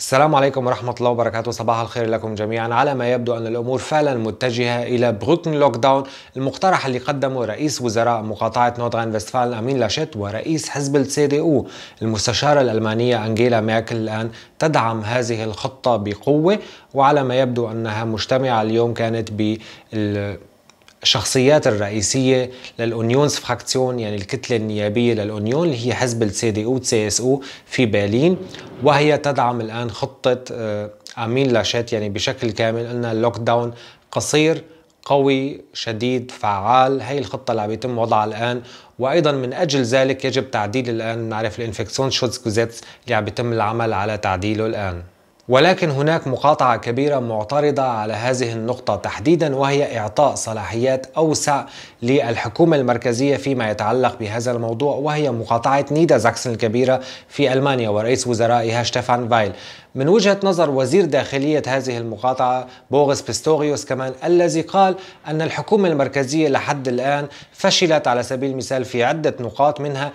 السلام عليكم ورحمة الله وبركاته صباح الخير لكم جميعا على ما يبدو أن الأمور فعلا متجهة إلى بروكن لوك داون المقترح اللي قدمه رئيس وزراء مقاطعة نوردغان فيستفالن أمين لاشيت ورئيس حزب السي دي أو المستشارة الألمانية أنجيلا ميركل الآن تدعم هذه الخطة بقوة وعلى ما يبدو أنها مجتمعة اليوم كانت بال الشخصيات الرئيسية للأونيونز فراكسيون يعني الكتلة النيابية للأونيون اللي هي حزب السي دي او سي اس او في برلين وهي تدعم الآن خطة آه، أمين لاشات يعني بشكل كامل أن اللوك داون قصير قوي شديد فعال هي الخطة اللي عم يتم وضعها الآن وأيضا من أجل ذلك يجب تعديل الآن نعرف الانفكسيون شوتس كوزيتس اللي عم يتم العمل على تعديله الآن ولكن هناك مقاطعة كبيرة معترضة على هذه النقطة تحديدا وهي إعطاء صلاحيات أوسع للحكومة المركزية فيما يتعلق بهذا الموضوع وهي مقاطعة نيدا زاكسن الكبيرة في ألمانيا ورئيس وزرائها شتيفان فايل من وجهة نظر وزير داخلية هذه المقاطعة بوغس بيستوريوس كمان الذي قال أن الحكومة المركزية لحد الآن فشلت على سبيل المثال في عدة نقاط منها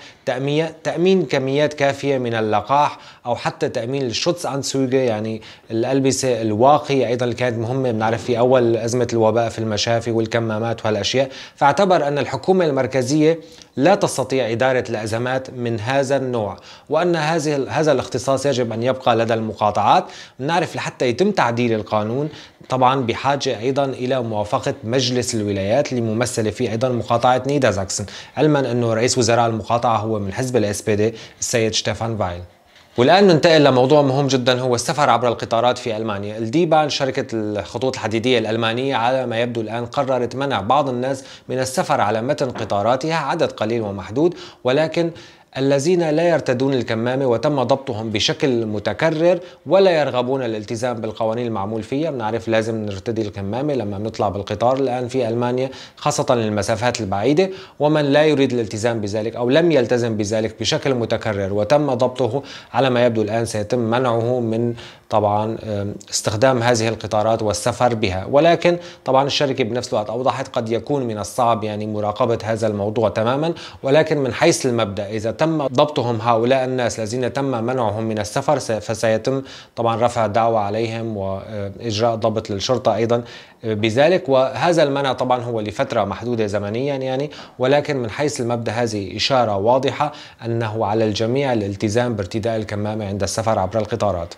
تأمين كميات كافية من اللقاح أو حتى تأمين الشوتس عن يعني الألبسة الواقية أيضا اللي كانت مهمة بنعرف في أول أزمة الوباء في المشافي والكمامات وهالأشياء فاعتبر أن الحكومة المركزية لا تستطيع إدارة الأزمات من هذا النوع وأن هذه هذا الاختصاص يجب أن يبقى لدى المقاطعات نعرف لحتى يتم تعديل القانون طبعا بحاجة أيضا إلى موافقة مجلس الولايات الممثلة فيه أيضا مقاطعة نيدا زاكسن علما أنه رئيس وزراء المقاطعة هو من حزب الاس بي دي السيد شتيفان فايل والآن ننتقل لموضوع مهم جدا هو السفر عبر القطارات في ألمانيا الديبان شركة الخطوط الحديدية الألمانية على ما يبدو الآن قررت منع بعض الناس من السفر على متن قطاراتها عدد قليل ومحدود ولكن الذين لا يرتدون الكمامة وتم ضبطهم بشكل متكرر ولا يرغبون الالتزام بالقوانين المعمول فيها بنعرف لازم نرتدي الكمامة لما بنطلع بالقطار الآن في ألمانيا خاصة للمسافات البعيدة ومن لا يريد الالتزام بذلك أو لم يلتزم بذلك بشكل متكرر وتم ضبطه على ما يبدو الآن سيتم منعه من طبعا استخدام هذه القطارات والسفر بها ولكن طبعا الشركة بنفس الوقت أوضحت قد يكون من الصعب يعني مراقبة هذا الموضوع تماما ولكن من حيث المبدأ إذا تم تم ضبطهم هؤلاء الناس الذين تم منعهم من السفر فسيتم طبعا رفع دعوى عليهم وإجراء ضبط للشرطة أيضا بذلك وهذا المنع طبعا هو لفترة محدودة زمنيا يعني ولكن من حيث المبدأ هذه إشارة واضحة أنه على الجميع الالتزام بارتداء الكمامة عند السفر عبر القطارات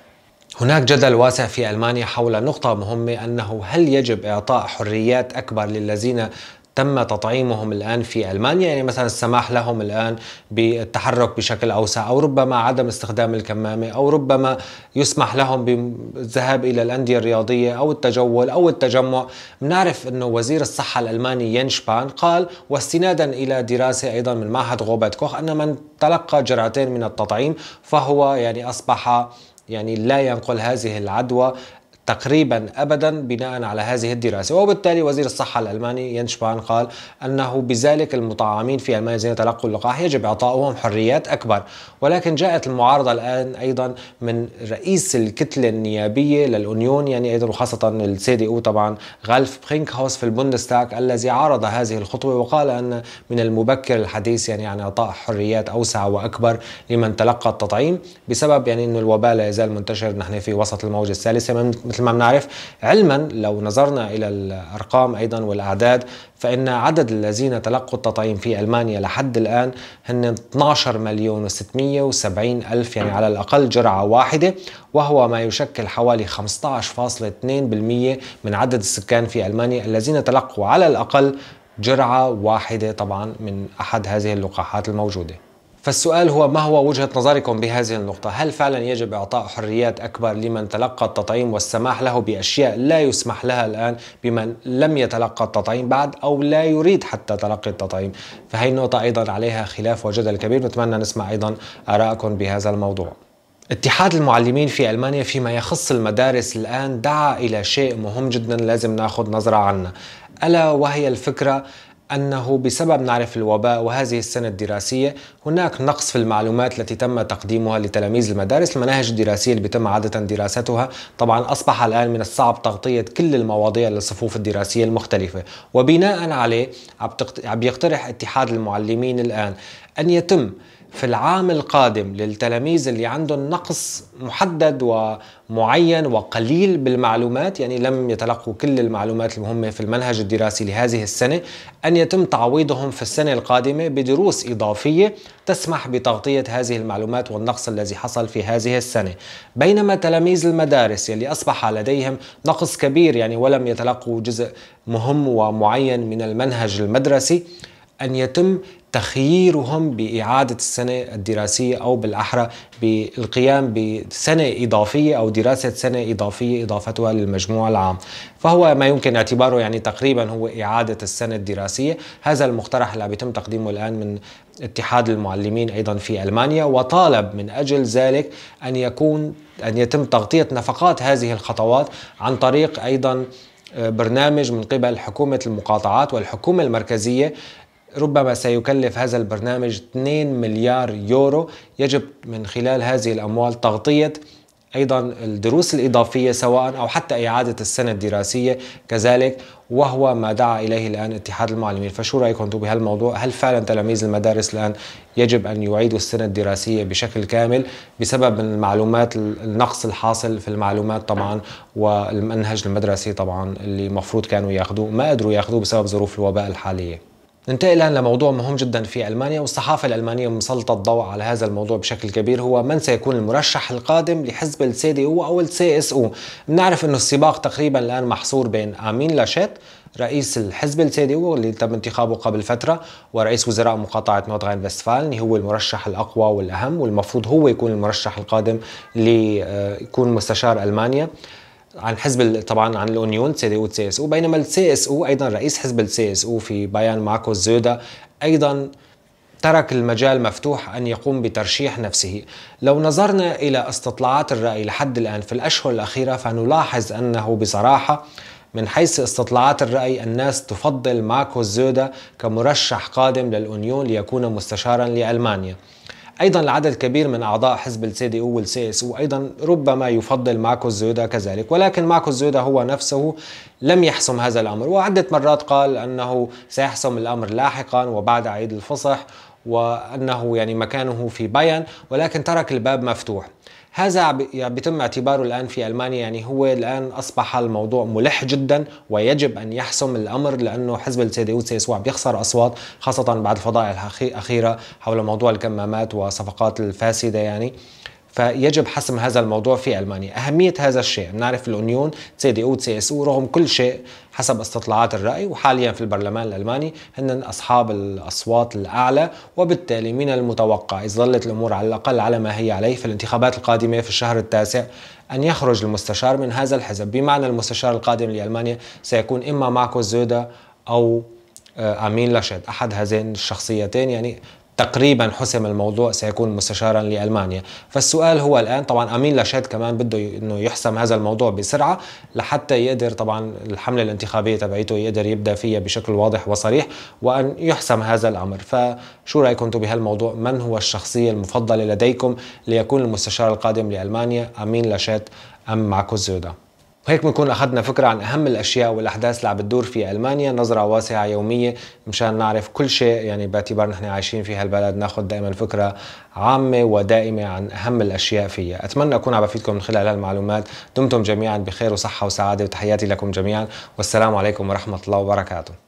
هناك جدل واسع في ألمانيا حول نقطة مهمة أنه هل يجب إعطاء حريات أكبر للذين تم تطعيمهم الآن في ألمانيا يعني مثلا السماح لهم الآن بالتحرك بشكل أوسع أو ربما عدم استخدام الكمامة أو ربما يسمح لهم بالذهاب إلى الأندية الرياضية أو التجول أو التجمع بنعرف أنه وزير الصحة الألماني ينشبان قال واستنادا إلى دراسة أيضا من معهد غوبات كوخ أن من تلقى جرعتين من التطعيم فهو يعني أصبح يعني لا ينقل هذه العدوى تقريبا ابدا بناء على هذه الدراسه وبالتالي وزير الصحه الالماني ينش شبان قال انه بذلك المطعمين في المانيا الذين تلقوا اللقاح يجب اعطائهم حريات اكبر ولكن جاءت المعارضه الان ايضا من رئيس الكتله النيابيه للأونيون يعني أيضا وخاصة السي دي أو طبعا غالف برينكهاوس في البوندستاك الذي عارض هذه الخطوة وقال أن من المبكر الحديث يعني عن إعطاء حريات أوسع وأكبر لمن تلقى التطعيم بسبب يعني أنه الوباء لا يزال منتشر نحن في وسط الموجة الثالثة مثل مثل ما بنعرف علما لو نظرنا إلى الأرقام أيضا والأعداد فإن عدد الذين تلقوا التطعيم في ألمانيا لحد الآن هن 12 مليون و670 ألف يعني على الأقل جرعة واحدة وهو ما يشكل حوالي 15.2% من عدد السكان في ألمانيا الذين تلقوا على الأقل جرعة واحدة طبعا من أحد هذه اللقاحات الموجودة فالسؤال هو ما هو وجهة نظركم بهذه النقطة؟ هل فعلا يجب إعطاء حريات أكبر لمن تلقى التطعيم والسماح له بأشياء لا يسمح لها الآن بمن لم يتلقى التطعيم بعد أو لا يريد حتى تلقي التطعيم؟ فهي النقطة أيضا عليها خلاف وجدل كبير نتمنى نسمع أيضا آراءكم بهذا الموضوع اتحاد المعلمين في ألمانيا فيما يخص المدارس الآن دعا إلى شيء مهم جدا لازم ناخذ نظرة عنه ألا وهي الفكرة أنه بسبب نعرف الوباء وهذه السنة الدراسية هناك نقص في المعلومات التي تم تقديمها لتلاميذ المدارس المناهج الدراسية اللي بتم عادة دراستها طبعا أصبح الآن من الصعب تغطية كل المواضيع للصفوف الدراسية المختلفة وبناء عليه عم يقترح اتحاد المعلمين الآن أن يتم في العام القادم للتلاميذ اللي عندهم نقص محدد ومعين وقليل بالمعلومات يعني لم يتلقوا كل المعلومات المهمة في المنهج الدراسي لهذه السنة أن يتم تعويضهم في السنة القادمة بدروس إضافية تسمح بتغطية هذه المعلومات والنقص الذي حصل في هذه السنة بينما تلاميذ المدارس يلي أصبح لديهم نقص كبير يعني ولم يتلقوا جزء مهم ومعين من المنهج المدرسي أن يتم تخييرهم بإعادة السنة الدراسية أو بالأحرى بالقيام بسنة إضافية أو دراسة سنة إضافية إضافتها للمجموع العام فهو ما يمكن اعتباره يعني تقريبا هو إعادة السنة الدراسية هذا المقترح اللي بيتم تقديمه الآن من اتحاد المعلمين أيضا في ألمانيا وطالب من أجل ذلك أن يكون أن يتم تغطية نفقات هذه الخطوات عن طريق أيضا آه، برنامج من قبل حكومة المقاطعات والحكومة المركزية ربما سيكلف هذا البرنامج 2 مليار يورو يجب من خلال هذه الأموال تغطية أيضا الدروس الإضافية سواء أو حتى إعادة السنة الدراسية كذلك وهو ما دعا إليه الآن اتحاد المعلمين فشو رأيكم بهالموضوع هل فعلا تلاميذ المدارس الآن يجب أن يعيدوا السنة الدراسية بشكل كامل بسبب المعلومات النقص الحاصل في المعلومات طبعا والمنهج المدرسي طبعا اللي مفروض كانوا ياخذوه ما قدروا ياخذوه بسبب ظروف الوباء الحالية ننتقل الآن لموضوع مهم جدا في ألمانيا والصحافة الألمانية مسلطة الضوء على هذا الموضوع بشكل كبير هو من سيكون المرشح القادم لحزب السي دي او أو السي اس او بنعرف أنه السباق تقريبا الآن محصور بين أمين لاشيت رئيس الحزب السي دي او اللي تم انتخابه قبل فترة ورئيس وزراء مقاطعة نوردغاين فيستفالن هو المرشح الأقوى والأهم والمفروض هو يكون المرشح القادم ليكون مستشار ألمانيا عن حزب طبعا عن الاونيون سي دي او سي اس او بينما السي اس او ايضا رئيس حزب السي اس او في بيان ماكو زودا ايضا ترك المجال مفتوح ان يقوم بترشيح نفسه. لو نظرنا الى استطلاعات الراي لحد الان في الاشهر الاخيره فنلاحظ انه بصراحه من حيث استطلاعات الرأي الناس تفضل ماكو زودا كمرشح قادم للأونيون ليكون مستشارا لألمانيا أيضا العدد كبير من أعضاء حزب السي دي او والسي اس وايضا ربما يفضل ماكو زودا كذلك ولكن ماكو زودا هو نفسه لم يحسم هذا الأمر وعدة مرات قال أنه سيحسم الأمر لاحقا وبعد عيد الفصح وأنه يعني مكانه في بايان ولكن ترك الباب مفتوح هذا يعني بيتم اعتباره الآن في ألمانيا يعني هو الآن أصبح الموضوع ملح جدا ويجب أن يحسم الأمر لأنه حزب السي دي يو بيخسر أصوات خاصة بعد الفضائح الأخيرة حول موضوع الكمامات وصفقات الفاسدة يعني فيجب حسم هذا الموضوع في المانيا اهميه هذا الشيء بنعرف الأونيون سي دي او سي اس او رغم كل شيء حسب استطلاعات الراي وحاليا في البرلمان الالماني هن اصحاب الاصوات الاعلى وبالتالي من المتوقع اذا ظلت الامور على الاقل على ما هي عليه في الانتخابات القادمه في الشهر التاسع أن يخرج المستشار من هذا الحزب بمعنى المستشار القادم لألمانيا سيكون إما ماركوس زودا أو آه، أمين لاشيد أحد هذين الشخصيتين يعني تقريبا حسم الموضوع سيكون مستشارا لألمانيا فالسؤال هو الآن طبعا أمين لاشيت كمان بده أنه يحسم هذا الموضوع بسرعة لحتى يقدر طبعا الحملة الانتخابية تبعيته يقدر يبدأ فيها بشكل واضح وصريح وأن يحسم هذا الأمر فشو رأيكم أنتم بهالموضوع من هو الشخصية المفضلة لديكم ليكون المستشار القادم لألمانيا أمين لاشيت أم معكوس زيودا وهيك بنكون أخذنا فكرة عن أهم الأشياء والأحداث اللي عم بتدور في ألمانيا نظرة واسعة يومية مشان نعرف كل شيء يعني باعتبار نحن عايشين في هالبلد ناخذ دائما فكرة عامة ودائمة عن أهم الأشياء فيها أتمنى أكون عم بفيدكم من خلال هالمعلومات دمتم جميعا بخير وصحة وسعادة وتحياتي لكم جميعا والسلام عليكم ورحمة الله وبركاته